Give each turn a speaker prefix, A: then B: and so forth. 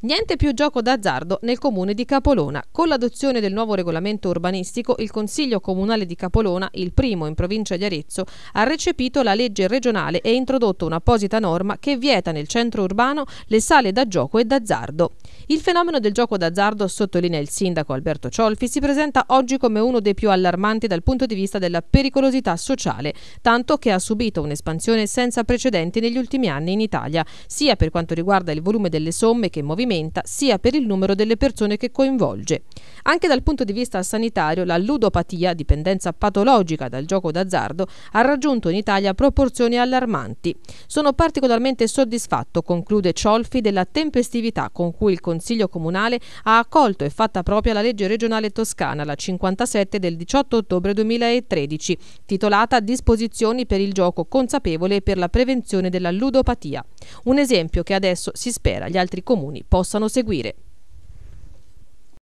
A: Niente più gioco d'azzardo nel comune di Capolona. Con l'adozione del nuovo regolamento urbanistico, il Consiglio Comunale di Capolona, il primo in provincia di Arezzo, ha recepito la legge regionale e introdotto un'apposita norma che vieta nel centro urbano le sale da gioco e d'azzardo. Il fenomeno del gioco d'azzardo, sottolinea il sindaco Alberto Ciolfi, si presenta oggi come uno dei più allarmanti dal punto di vista della pericolosità sociale, tanto che ha subito un'espansione senza precedenti negli ultimi anni in Italia, sia per quanto riguarda il volume delle somme che movimenta, sia per il numero delle persone che coinvolge. Anche dal punto di vista sanitario, la ludopatia, dipendenza patologica dal gioco d'azzardo, ha raggiunto in Italia proporzioni allarmanti. Sono particolarmente soddisfatto, conclude Ciolfi, della tempestività con cui il Consiglio Consiglio Comunale ha accolto e fatta propria la legge regionale toscana, la 57 del 18 ottobre 2013, titolata Disposizioni per il gioco consapevole e per la prevenzione della ludopatia. Un esempio che adesso si spera gli altri comuni possano seguire.